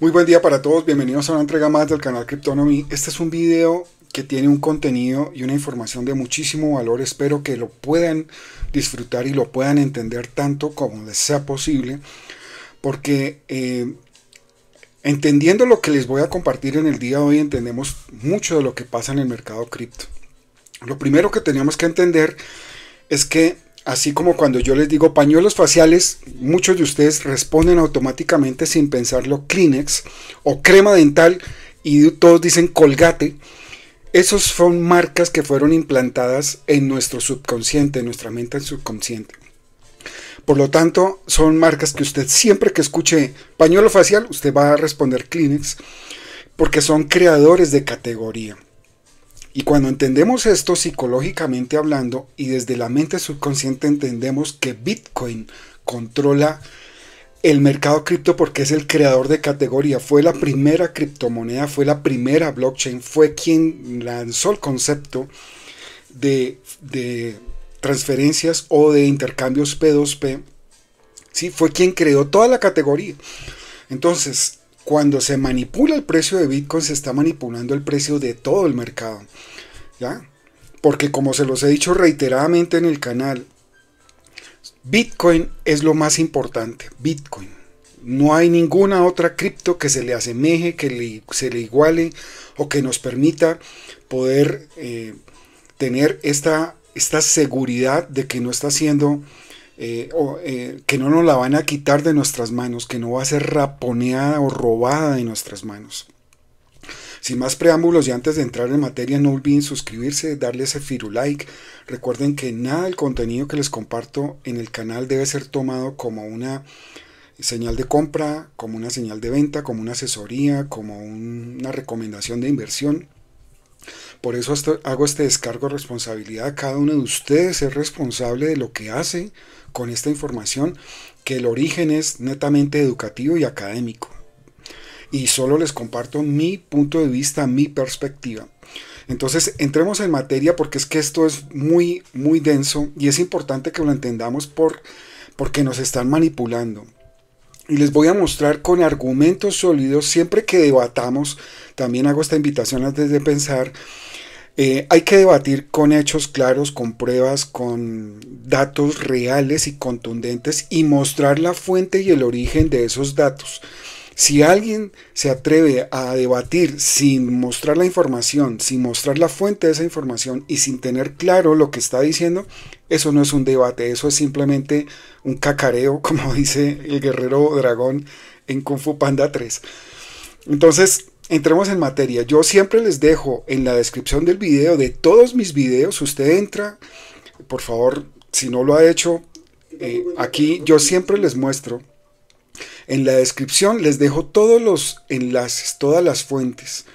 Muy buen día para todos, bienvenidos a una entrega más del canal Cryptonomy. Este es un video que tiene un contenido y una información de muchísimo valor. Espero que lo puedan disfrutar y lo puedan entender tanto como les sea posible, porque eh, entendiendo lo que les voy a compartir en el día de hoy, entendemos mucho de lo que pasa en el mercado cripto. Lo primero que tenemos que entender es que Así como cuando yo les digo pañuelos faciales, muchos de ustedes responden automáticamente sin pensarlo Kleenex o crema dental y todos dicen colgate. Esas son marcas que fueron implantadas en nuestro subconsciente, en nuestra mente subconsciente. Por lo tanto, son marcas que usted siempre que escuche pañuelo facial, usted va a responder Kleenex, porque son creadores de categoría. Y cuando entendemos esto psicológicamente hablando y desde la mente subconsciente entendemos que Bitcoin controla el mercado cripto porque es el creador de categoría, fue la primera criptomoneda, fue la primera blockchain, fue quien lanzó el concepto de, transferencias o de intercambios P2P, ¿sí? fue quien creó toda la categoría. Entonces, cuando se manipula el precio de Bitcoin, se está manipulando el precio de todo el mercado. Porque como se los he dicho reiteradamente en el canal, Bitcoin es lo más importante. Bitcoin. No hay ninguna otra cripto que se le asemeje, que se le iguale o que nos permita poder eh, tener esta, esta seguridad de que no está siendo eh, o, eh, que no nos la van a quitar de nuestras manos, que no va a ser raponeada o robada de nuestras manos. Sin más preámbulos y antes de entrar en materia, no olviden suscribirse, darle ese firulike Recuerden que nada del contenido que les comparto en el canal debe ser tomado como una señal de compra, como una señal de venta, como una asesoría, como una recomendación de inversión. Por eso hago este descargo de responsabilidad. Cada uno de ustedes es responsable de lo que hace, con esta información que el origen es netamente educativo y académico. Y solo les comparto mi punto de vista, mi perspectiva. Entonces, entremos en materia porque es que esto es muy, muy denso y es importante que lo entendamos por, porque nos están manipulando. Y les voy a mostrar con argumentos sólidos, siempre que debatamos, también hago esta invitación antes de pensar, eh, hay que debatir con hechos claros, con pruebas, con datos reales y contundentes y mostrar la fuente y el origen de esos datos. Si alguien se atreve a debatir sin mostrar la información, sin mostrar la fuente de esa información y sin tener claro lo que está diciendo, eso no es un debate, eso es simplemente un cacareo, como dice el guerrero dragón en Kung Fu Panda 3. Entonces, Entramos en materia. Yo siempre les dejo en la descripción del video, de todos mis videos, usted entra, por favor, si no lo ha hecho, eh, aquí yo siempre les muestro. En la descripción les dejo todos los enlaces, todas las fuentes.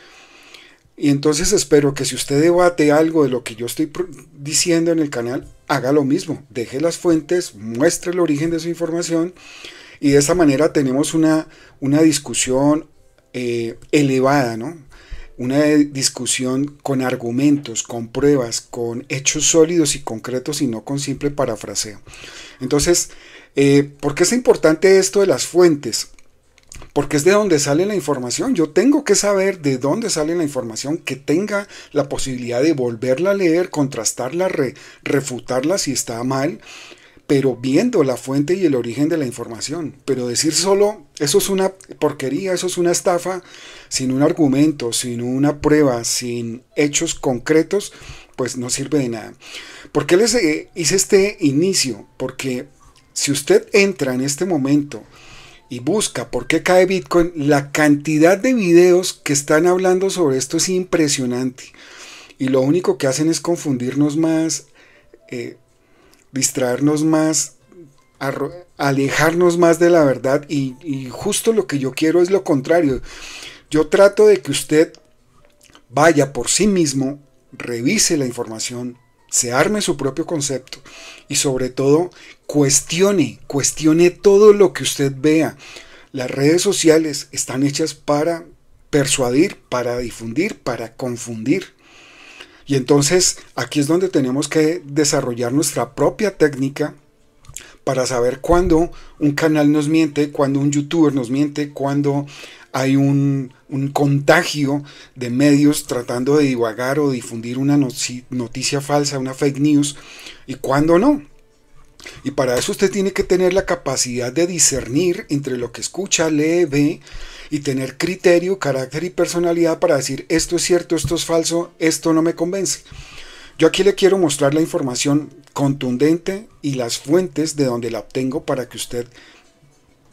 Y entonces espero que si usted debate algo de lo que yo estoy diciendo en el canal, haga lo mismo. Deje las fuentes, muestre el origen de su información y de esa manera tenemos una, una discusión eh, elevada, ¿no? Una discusión con argumentos, con pruebas, con hechos sólidos y concretos y no con simple parafraseo. Entonces, eh, ¿por qué es importante esto de las fuentes? porque es de donde sale la información. Yo tengo que saber de dónde sale la información, que tenga la posibilidad de volverla a leer, contrastarla, refutarla si está mal, pero viendo la fuente y el origen de la información. Pero decir solo, eso es una porquería, eso es una estafa, sin un argumento, sin una prueba, sin hechos concretos, pues no sirve de nada. ¿Por qué les eh, hice este inicio? Porque si usted entra en este momento y busca por qué cae Bitcoin, la cantidad de videos que están hablando sobre esto es impresionante. Y lo único que hacen es confundirnos más, eh, distraernos más, alejarnos más de la verdad y, y justo lo que yo quiero es lo contrario. Yo trato de que usted vaya por sí mismo, revise la información, se arme su propio concepto y sobre todo cuestione, cuestione todo lo que usted vea. Las redes sociales están hechas para persuadir, para difundir, para confundir. Y entonces aquí es donde tenemos que desarrollar nuestra propia técnica para saber cuándo un canal nos miente, cuándo un youtuber nos miente, cuándo hay un, un, contagio de medios tratando de divagar o difundir una noticia falsa, una fake news, y cuándo no. Y para eso usted tiene que tener la capacidad de discernir entre lo que escucha, lee, ve y tener criterio, carácter y personalidad para decir esto es cierto, esto es falso, esto no me convence. Yo aquí le quiero mostrar la información contundente y las fuentes de donde la obtengo para que usted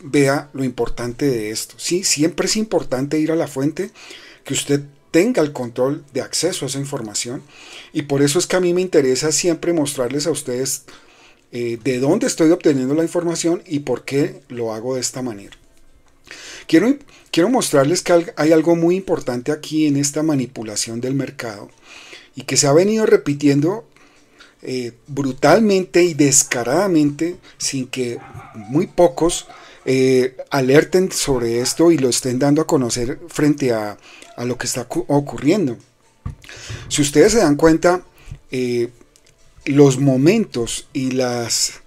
vea lo importante de esto. Sí, siempre es importante ir a la fuente, que usted tenga el control de acceso a esa información y por eso es que a mí me interesa siempre mostrarles a ustedes eh, de dónde estoy obteniendo la información y por qué lo hago de esta manera. Quiero Quiero mostrarles que hay algo muy importante aquí en esta manipulación del mercado y que se ha venido repitiendo eh, brutalmente y descaradamente sin que muy pocos eh, alerten sobre esto y lo estén dando a conocer frente a, lo que está ocurriendo. Si ustedes se dan cuenta, eh, los momentos y las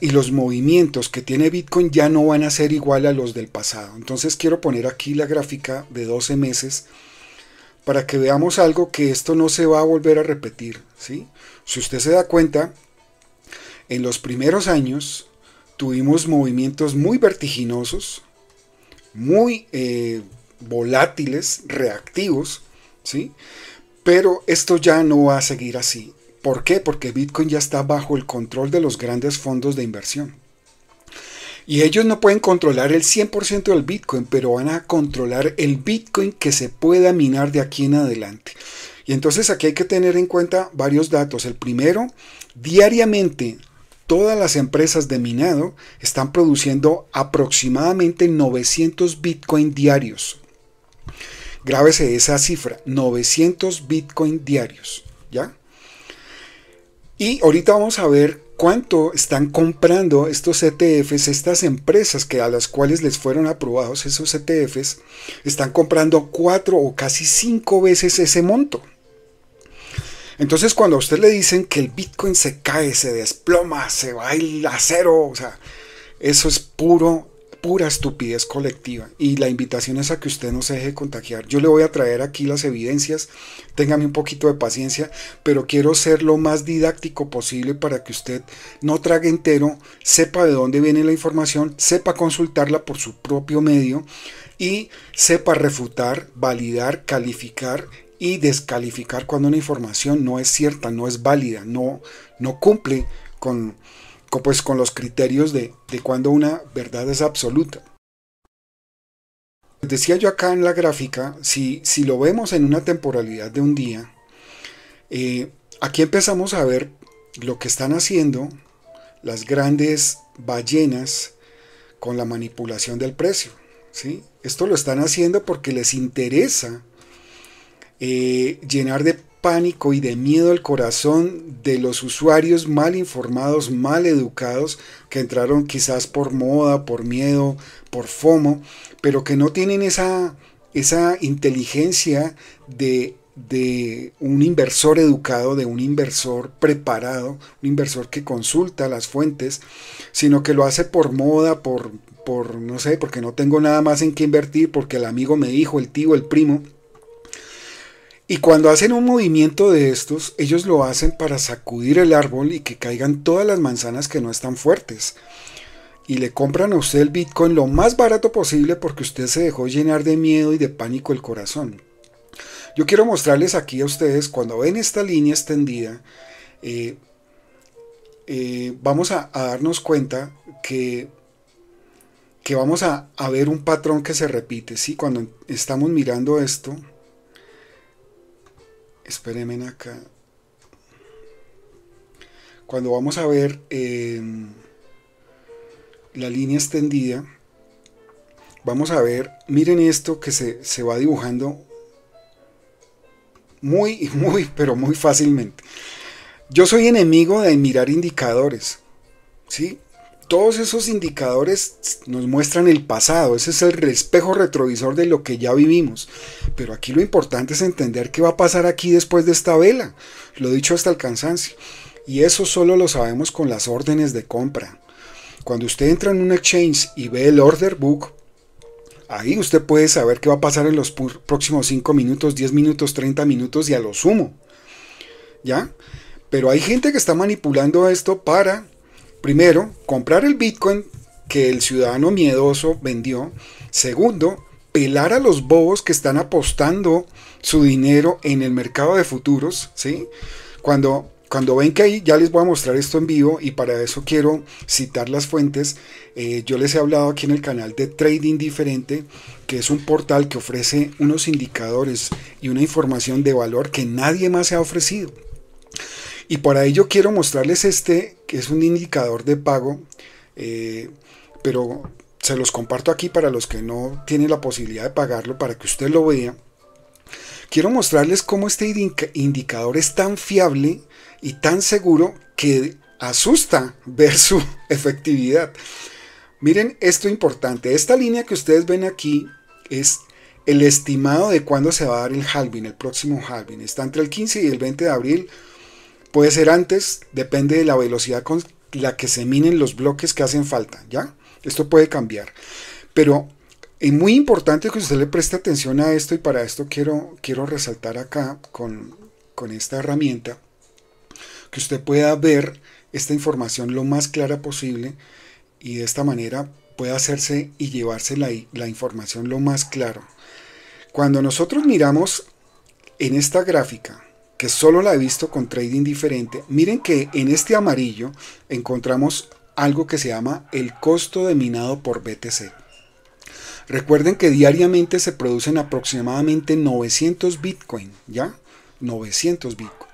y, los movimientos que tiene Bitcoin ya no van a ser igual a los del pasado. Entonces quiero poner aquí la gráfica de 12 meses para que veamos algo que esto no se va a volver a repetir. ¿sí? Si usted se da cuenta, en los primeros años tuvimos movimientos muy vertiginosos, muy eh, volátiles, reactivos, ¿sí? pero esto ya no va a seguir así. ¿Por qué? Porque Bitcoin ya está bajo el control de los grandes fondos de inversión. Y ellos no pueden controlar el 100% del Bitcoin, pero van a controlar el Bitcoin que se pueda minar de aquí en adelante. Y entonces aquí hay que tener en cuenta varios datos. El primero, diariamente todas las empresas de minado están produciendo aproximadamente 900 Bitcoin diarios. Grábese esa cifra, 900 Bitcoin diarios, ¿ya? Y ahorita vamos a ver cuánto están comprando estos ETFs, estas empresas que a las cuales les fueron aprobados esos ETFs, están comprando cuatro o casi cinco veces ese monto. Entonces cuando a usted le dicen que el Bitcoin se cae, se desploma, se va a ir a cero, o sea, eso es puro pura estupidez colectiva y la invitación es a que usted no se deje contagiar. Yo le voy a traer aquí las evidencias, téngame un poquito de paciencia, pero quiero ser lo más didáctico posible para que usted no trague entero, sepa de dónde viene la información, sepa consultarla por su propio medio y sepa refutar, validar, calificar y descalificar cuando una información no es cierta, no es válida, no, no cumple con pues con los criterios de, cuando una verdad es absoluta. Decía yo acá en la gráfica, si, si lo vemos en una temporalidad de un día, eh, aquí empezamos a ver lo que están haciendo las grandes ballenas con la manipulación del precio. ¿sí? Esto lo están haciendo porque les interesa eh, llenar de pánico y de miedo al corazón de los usuarios mal informados, mal educados, que entraron quizás por moda, por miedo, por FOMO, pero que no tienen esa, esa inteligencia de, de un inversor educado, de un inversor preparado, un inversor que consulta las fuentes, sino que lo hace por moda, por, por no sé, porque no tengo nada más en qué invertir, porque el amigo me dijo, el tío, el primo. Y cuando hacen un movimiento de estos, ellos lo hacen para sacudir el árbol y que caigan todas las manzanas que no están fuertes. Y le compran a usted el Bitcoin lo más barato posible porque usted se dejó llenar de miedo y de pánico el corazón. Yo quiero mostrarles aquí a ustedes, cuando ven esta línea extendida, eh, eh, vamos a, darnos cuenta que, que vamos a, ver un patrón que se repite. ¿sí? Cuando estamos mirando esto, espérenme acá. Cuando vamos a ver em, la línea extendida, vamos a ver, miren esto que se, se va dibujando muy, muy, pero muy fácilmente. Yo soy enemigo de mirar indicadores. ¿sí? todos esos indicadores nos muestran el pasado, ese es el espejo retrovisor de lo que ya vivimos. Pero aquí lo importante es entender qué va a pasar aquí después de esta vela, lo dicho hasta el cansancio. Y eso solo lo sabemos con las órdenes de compra. Cuando usted entra en un exchange y ve el order book, ahí usted puede saber qué va a pasar en los próximos 5 minutos, 10 minutos, 30 minutos y a lo sumo. ¿Ya? Pero hay gente que está manipulando esto para Primero, comprar el Bitcoin que el ciudadano miedoso vendió. Segundo, pelar a los bobos que están apostando su dinero en el mercado de futuros, ¿sí? Cuando, cuando ven que ahí, ya les voy a mostrar esto en vivo y para eso quiero citar las fuentes. Eh, yo les he hablado aquí en el canal de Trading Diferente, que es un portal que ofrece unos indicadores y una información de valor que nadie más se ha ofrecido. Y para ello quiero mostrarles este, que es un indicador de pago, eh, pero se los comparto aquí para los que no tienen la posibilidad de pagarlo, para que usted lo vea. Quiero mostrarles cómo este indicador es tan fiable y tan seguro que asusta ver su efectividad. Miren esto importante, esta línea que ustedes ven aquí es el estimado de cuándo se va a dar el halving, el próximo halving. Está entre el 15 y el 20 de abril Puede ser antes, depende de la velocidad con la que se minen los bloques que hacen falta, ¿ya? Esto puede cambiar. Pero es eh, muy importante que usted le preste atención a esto y para esto quiero, quiero resaltar acá con, con esta herramienta que usted pueda ver esta información lo más clara posible y de esta manera pueda hacerse y llevarse la, la información lo más claro. Cuando nosotros miramos en esta gráfica, que solo la he visto con trading diferente. Miren que en este amarillo encontramos algo que se llama el costo de minado por BTC. Recuerden que diariamente se producen aproximadamente 900 Bitcoin, ¿ya? 900 Bitcoin.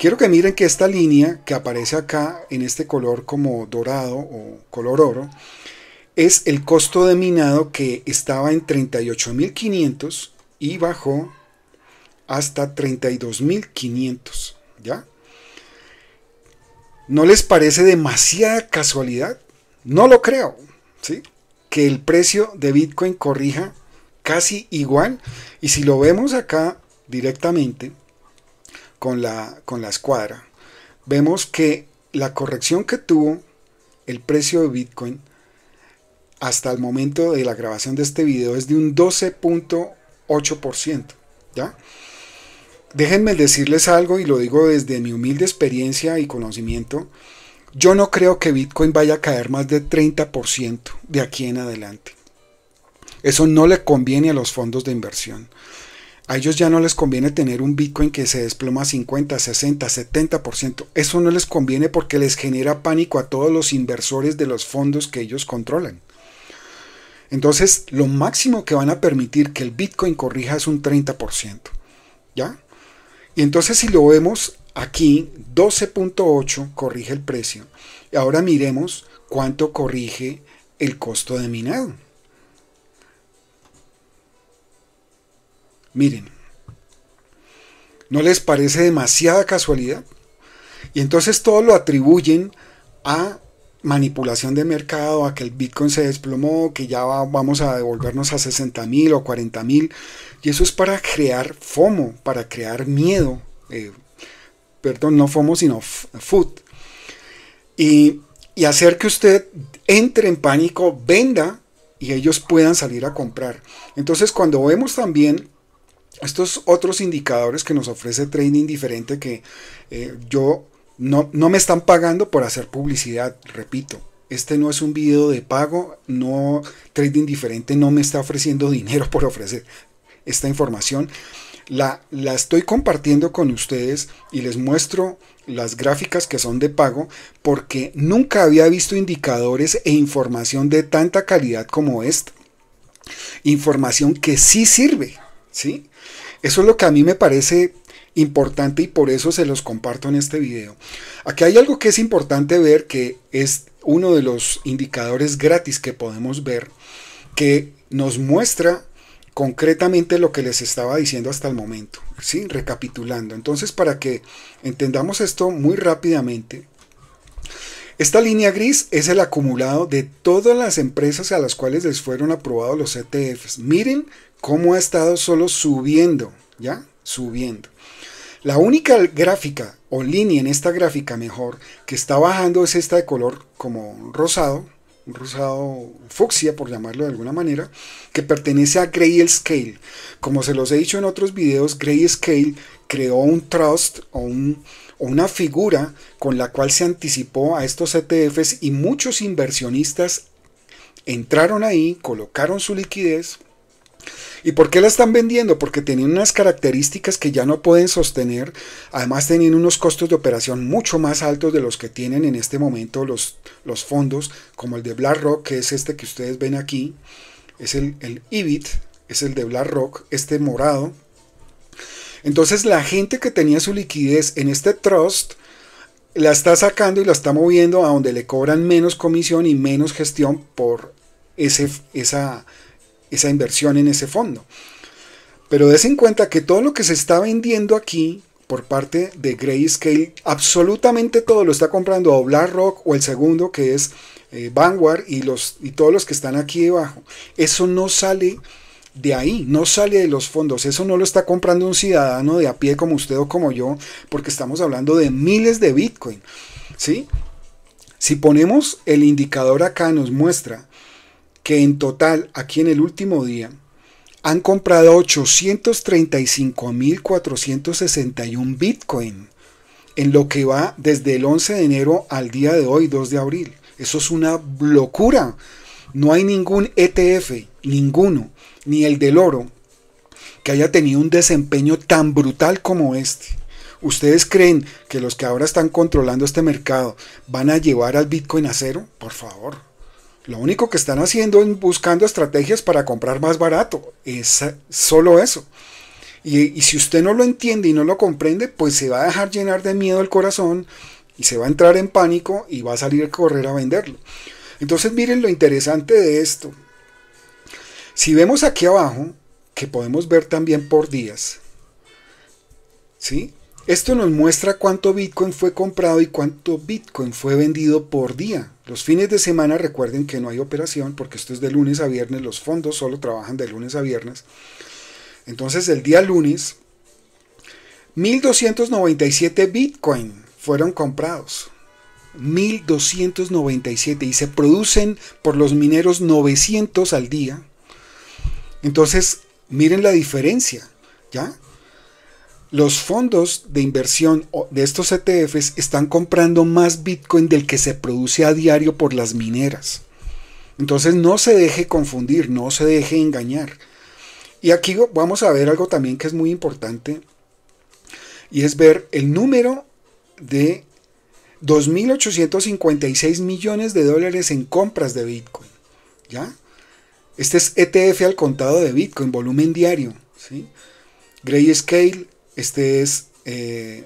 Quiero que miren que esta línea que aparece acá en este color como dorado o color oro es el costo de minado que estaba en 38.500 y bajó hasta 32.500, ¿ya? ¿No les parece demasiada casualidad? No lo creo, ¿sí? Que el precio de Bitcoin corrija casi igual. Y si lo vemos acá directamente con la, con la escuadra, vemos que la corrección que tuvo el precio de Bitcoin hasta el momento de la grabación de este video es de un 12.8%, ¿ya? Déjenme decirles algo y lo digo desde mi humilde experiencia y conocimiento. Yo no creo que Bitcoin vaya a caer más de 30% de aquí en adelante. Eso no le conviene a los fondos de inversión. A ellos ya no les conviene tener un Bitcoin que se desploma 50, 60, 70%. Eso no les conviene porque les genera pánico a todos los inversores de los fondos que ellos controlan. Entonces, lo máximo que van a permitir que el Bitcoin corrija es un 30%. ¿Ya? Y entonces si lo vemos aquí, 12.8 corrige el precio. Y ahora miremos cuánto corrige el costo de minado. Miren, ¿no les parece demasiada casualidad? Y entonces todo lo atribuyen a manipulación de mercado, a que el Bitcoin se desplomó, que ya vamos a devolvernos a 60 mil o 40 mil. Y eso es para crear FOMO, para crear miedo. Eh, perdón, no FOMO, sino food. Y, hacer que usted entre en pánico, venda y ellos puedan salir a comprar. Entonces cuando vemos también estos otros indicadores que nos ofrece Trading Diferente, que eh, yo no, me están pagando por hacer publicidad, repito. Este no es un video de pago, no trading diferente no me está ofreciendo dinero por ofrecer esta información. La, la, estoy compartiendo con ustedes y les muestro las gráficas que son de pago porque nunca había visto indicadores e información de tanta calidad como esta. Información que sí sirve, ¿sí? Eso es lo que a mí me parece importante y por eso se los comparto en este video. Aquí hay algo que es importante ver que es uno de los indicadores gratis que podemos ver que nos muestra concretamente lo que les estaba diciendo hasta el momento, ¿sí? recapitulando. Entonces, para que entendamos esto muy rápidamente, esta línea gris es el acumulado de todas las empresas a las cuales les fueron aprobados los ETFs. Miren cómo ha estado solo subiendo, ¿ya? Subiendo. La única gráfica o línea en esta gráfica mejor que está bajando es esta de color como rosado, rosado fucsia, por llamarlo de alguna manera, que pertenece a Grayscale. Como se los he dicho en otros videos, Grayscale creó un trust o, o, una figura con la cual se anticipó a estos ETFs y muchos inversionistas entraron ahí, colocaron su liquidez ¿Y por qué la están vendiendo? Porque tienen unas características que ya no pueden sostener. Además tienen unos costos de operación mucho más altos de los que tienen en este momento los, los fondos, como el de BlackRock, que es este que ustedes ven aquí. Es el, el EBIT, es el de BlackRock, este morado. Entonces la gente que tenía su liquidez en este trust, la está sacando y la está moviendo a donde le cobran menos comisión y menos gestión por ese, esa, esa inversión en ese fondo. Pero des en cuenta que todo lo que se está vendiendo aquí por parte de Grayscale, absolutamente todo lo está comprando o BlackRock o el segundo que es eh, Vanguard y, los, y todos los que están aquí debajo. Eso no sale de ahí, no sale de los fondos. Eso no lo está comprando un ciudadano de a pie como usted o como yo, porque estamos hablando de miles de Bitcoin. ¿sí? Si ponemos el indicador acá, nos muestra que en total aquí en el último día han comprado 835.461 Bitcoin en lo que va desde el 11 de enero al día de hoy, 2 de abril. Eso es una locura. No hay ningún ETF, ninguno, ni el del oro, que haya tenido un desempeño tan brutal como este. ¿Ustedes creen que los que ahora están controlando este mercado van a llevar al Bitcoin a cero? Por favor. Lo único que están haciendo es buscando estrategias para comprar más barato. Es solo eso. Y, si usted no lo entiende y no lo comprende, pues se va a dejar llenar de miedo el corazón y se va a entrar en pánico y va a salir a correr a venderlo. Entonces miren lo interesante de esto. Si vemos aquí abajo, que podemos ver también por días, ¿sí? Esto nos muestra cuánto Bitcoin fue comprado y cuánto Bitcoin fue vendido por día. Los fines de semana recuerden que no hay operación porque esto es de lunes a viernes, los fondos solo trabajan de lunes a viernes. Entonces el día lunes, 1297 Bitcoin fueron comprados. 1297 y se producen por los mineros 900 al día. Entonces, miren la diferencia, ¿ya? los fondos de inversión de estos ETFs están comprando más Bitcoin del que se produce a diario por las mineras. Entonces no se deje confundir, no se deje engañar. Y aquí vamos a ver algo también que es muy importante y es ver el número de 2.856 millones de dólares en compras de Bitcoin. ¿ya? Este es ETF al contado de Bitcoin, volumen diario. ¿sí? Grayscale este es eh,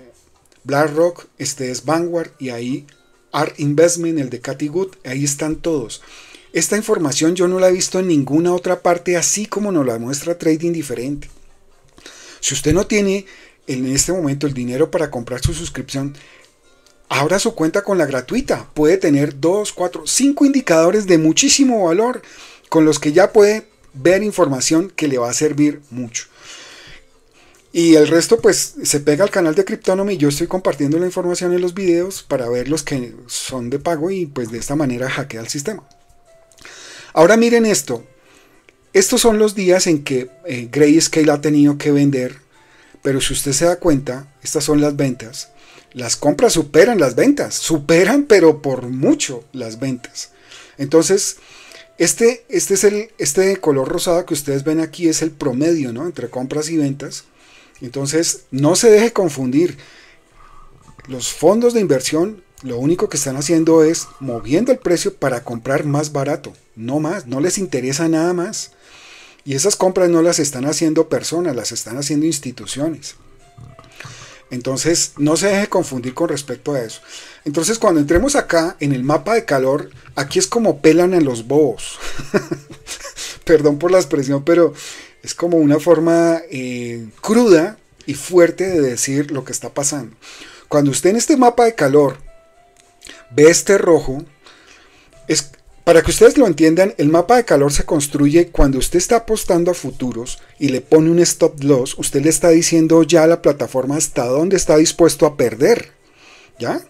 BlackRock, este es Vanguard y ahí Art Investment, el de Cathy Good, ahí están todos. Esta información yo no la he visto en ninguna otra parte, así como nos la muestra Trading Diferente. Si usted no tiene en este momento el dinero para comprar su suscripción, abra su cuenta con la gratuita. Puede tener 2, 4, 5 indicadores de muchísimo valor con los que ya puede ver información que le va a servir mucho. Y el resto pues se pega al canal de Cryptonomy. Yo estoy compartiendo la información en los videos para ver los que son de pago y pues de esta manera hackea el sistema. Ahora miren esto. Estos son los días en que eh, Grayscale ha tenido que vender. Pero si usted se da cuenta, estas son las ventas. Las compras superan las ventas. Superan pero por mucho las ventas. Entonces... Este, este, es el, este color rosado que ustedes ven aquí es el promedio entre compras y ventas. Entonces, no se deje confundir. Los fondos de inversión lo único que están haciendo es moviendo el precio para comprar más barato, no más, no les interesa nada más. Y esas compras no las están haciendo personas, las están haciendo instituciones. Entonces, no se deje confundir con respecto a eso. Entonces, cuando entremos acá en el mapa de calor, aquí es como pelan a los bobos. Perdón por la expresión, pero es como una forma eh, cruda y fuerte de decir lo que está pasando. Cuando usted en este mapa de calor ve este rojo, es, para que ustedes lo entiendan, el mapa de calor se construye cuando usted está apostando a futuros y le pone un stop loss, usted le está diciendo ya a la plataforma hasta dónde está dispuesto a perder. ¿Ya?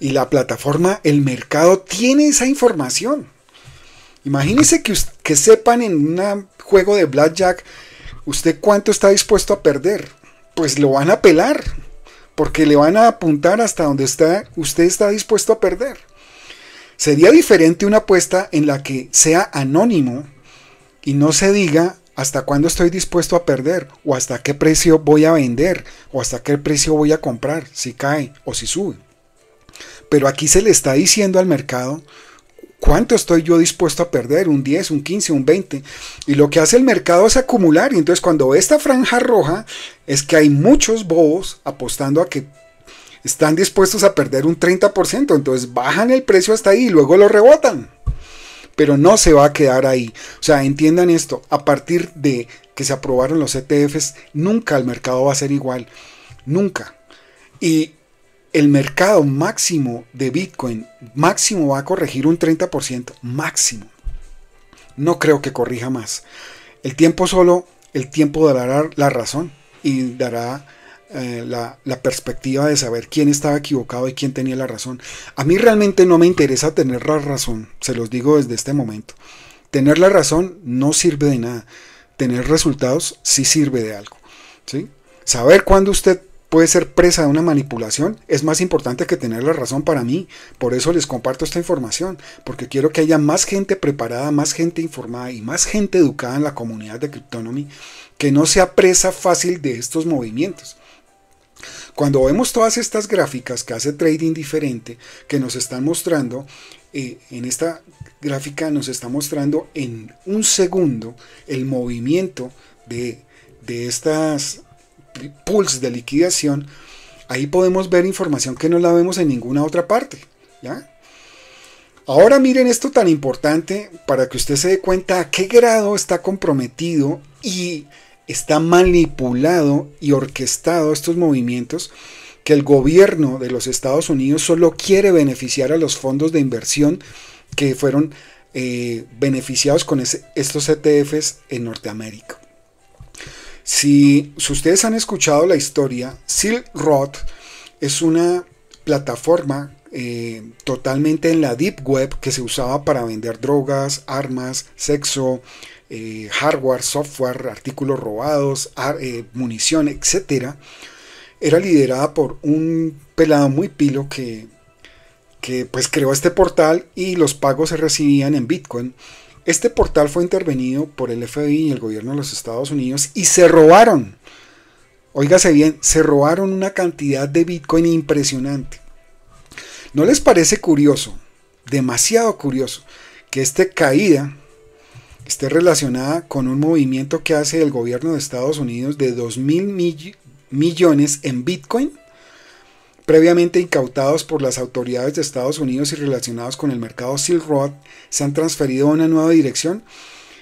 Y la plataforma, el mercado tiene esa información. Imagínense que, que sepan en una juego de blackjack, ¿usted cuánto está dispuesto a perder? Pues lo van a pelar, porque le van a apuntar hasta donde está, usted está dispuesto a perder. Sería diferente una apuesta en la que sea anónimo y no se diga hasta cuándo estoy dispuesto a perder, o hasta qué precio voy a vender, o hasta qué precio voy a comprar, si cae o si sube. Pero aquí se le está diciendo al mercado, ¿Cuánto estoy yo dispuesto a perder? ¿Un 10, un 15, un 20? Y lo que hace el mercado es acumular. Y entonces cuando ve esta franja roja es que hay muchos bobos apostando a que están dispuestos a perder un 30%. Entonces bajan el precio hasta ahí y luego lo rebotan. Pero no se va a quedar ahí. O sea, entiendan esto. A partir de que se aprobaron los ETFs, nunca el mercado va a ser igual. Nunca. Y el mercado máximo de Bitcoin, máximo va a corregir un 30%, máximo. No creo que corrija más. El tiempo solo, el tiempo dará la razón y dará eh, la, perspectiva de saber quién estaba equivocado y quién tenía la razón. A mí realmente no me interesa tener la razón, se los digo desde este momento. Tener la razón no sirve de nada. Tener resultados sí sirve de algo. ¿sí? Saber cuándo usted puede ser presa de una manipulación, es más importante que tener la razón para mí. Por eso les comparto esta información, porque quiero que haya más gente preparada, más gente informada y más gente educada en la comunidad de Cryptonomy que no sea presa fácil de estos movimientos. Cuando vemos todas estas gráficas que hace Trading Diferente, que nos están mostrando, eh, en esta gráfica nos está mostrando en un segundo el movimiento de, de estas Pulse de liquidación, ahí podemos ver información que no la vemos en ninguna otra parte. ¿ya? Ahora miren esto tan importante para que usted se dé cuenta a qué grado está comprometido y está manipulado y orquestado estos movimientos que el gobierno de los Estados Unidos solo quiere beneficiar a los fondos de inversión que fueron eh, beneficiados con estos ETFs en Norteamérica. Si, ustedes han escuchado la historia, Silk Road es una plataforma eh, totalmente en la Deep Web que se usaba para vender drogas, armas, sexo, eh, hardware, software, artículos robados, eh, munición, etc. Era liderada por un pelado muy pilo que, que pues creó este portal y los pagos se recibían en Bitcoin. Este portal fue intervenido por el FBI y el gobierno de los Estados Unidos y se robaron, oígase bien, se robaron una cantidad de Bitcoin impresionante. ¿No les parece curioso, demasiado curioso, que esta caída esté relacionada con un movimiento que hace el gobierno de Estados Unidos de 2 mil millones en Bitcoin? previamente incautados por las autoridades de Estados Unidos y relacionados con el mercado Silk Road, se han transferido a una nueva dirección.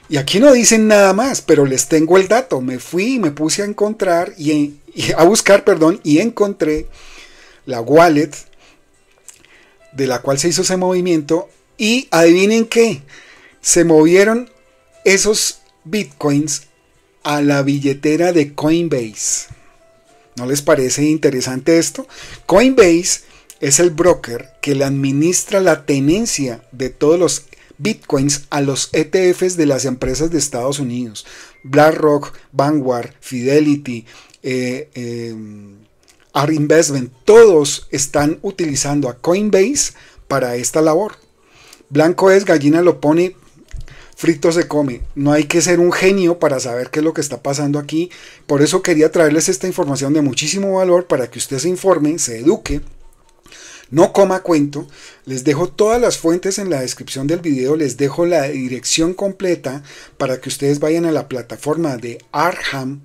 Y aquí no dicen nada más, pero les tengo el dato. Me fui y me puse a encontrar y, a buscar, perdón, y encontré la wallet de la cual se hizo ese movimiento y adivinen qué, se movieron esos bitcoins a la billetera de Coinbase. ¿No les parece interesante esto? Coinbase es el broker que le administra la tenencia de todos los bitcoins a los ETFs de las empresas de Estados Unidos. BlackRock, Vanguard, Fidelity, eh, eh Investment, todos están utilizando a Coinbase para esta labor. Blanco es, gallina lo pone, frito se come. No hay que ser un genio para saber qué es lo que está pasando aquí. Por eso quería traerles esta información de muchísimo valor para que usted se informe, se eduque. No coma cuento, les dejo todas las fuentes en la descripción del video, les dejo la dirección completa para que ustedes vayan a la plataforma de Arham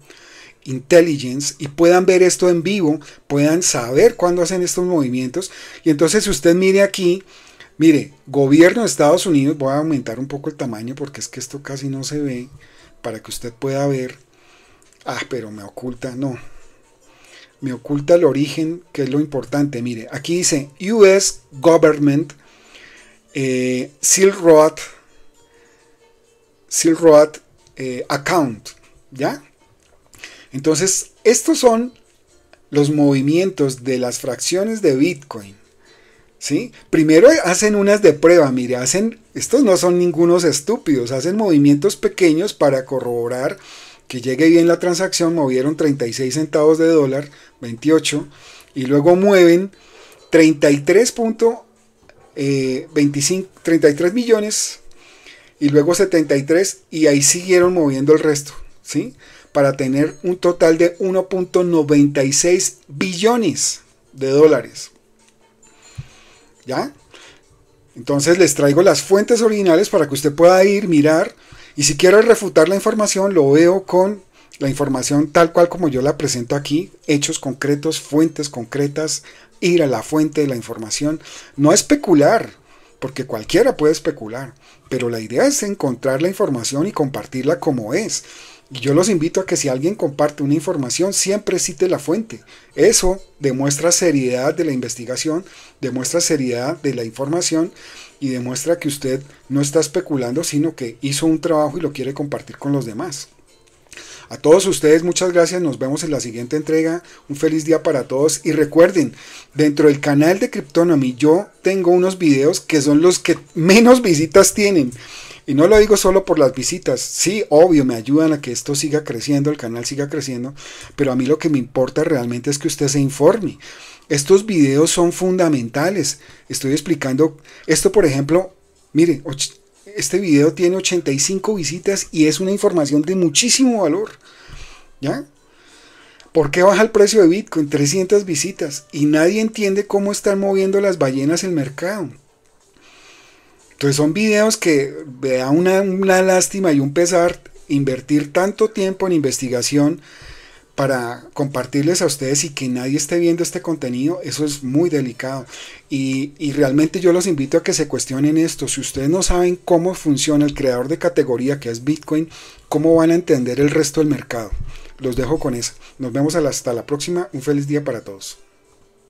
Intelligence y puedan ver esto en vivo, puedan saber cuándo hacen estos movimientos. Y entonces si usted mire aquí, Mire, gobierno de Estados Unidos, voy a aumentar un poco el tamaño porque es que esto casi no se ve para que usted pueda ver. Ah, pero me oculta, no. Me oculta el origen, que es lo importante. Mire, aquí dice US Government, eh, Silk eh, Account, ¿ya? Entonces, estos son los movimientos de las fracciones de Bitcoin ¿Sí? Primero hacen unas de prueba, mire, hacen, estos no son ningunos estúpidos, hacen movimientos pequeños para corroborar que llegue bien la transacción, movieron 36 centavos de dólar, 28, y luego mueven 33. Eh, 25, 33 millones y luego 73 y ahí siguieron moviendo el resto, ¿sí? Para tener un total de 1.96 billones de dólares. ¿ya? Entonces les traigo las fuentes originales para que usted pueda ir, mirar, y si quiere refutar la información, lo veo con la información tal cual como yo la presento aquí, hechos concretos, fuentes concretas, ir a la fuente de la información, no especular, porque cualquiera puede especular, pero la idea es encontrar la información y compartirla como es. Y yo los invito a que si alguien comparte una información, siempre cite la fuente. Eso demuestra seriedad de la investigación, demuestra seriedad de la información y demuestra que usted no está especulando, sino que hizo un trabajo y lo quiere compartir con los demás. A todos ustedes muchas gracias, nos vemos en la siguiente entrega, un feliz día para todos y recuerden, dentro del canal de Cryptonomy yo tengo unos videos que son los que menos visitas tienen. Y no lo digo solo por las visitas, sí, obvio, me ayudan a que esto siga creciendo, el canal siga creciendo, pero a mí lo que me importa realmente es que usted se informe. Estos videos son fundamentales. Estoy explicando esto, por ejemplo, mire, este video tiene 85 visitas y es una información de muchísimo valor. ¿Ya? ¿Por qué baja el precio de Bitcoin? 300 visitas y nadie entiende cómo están moviendo las ballenas el mercado. Entonces son videos que da una, lástima y un pesar invertir tanto tiempo en investigación para compartirles a ustedes y que nadie esté viendo este contenido, eso es muy delicado. Y, y, realmente yo los invito a que se cuestionen esto. Si ustedes no saben cómo funciona el creador de categoría que es Bitcoin, ¿cómo van a entender el resto del mercado? Los dejo con eso. Nos vemos hasta la próxima. Un feliz día para todos.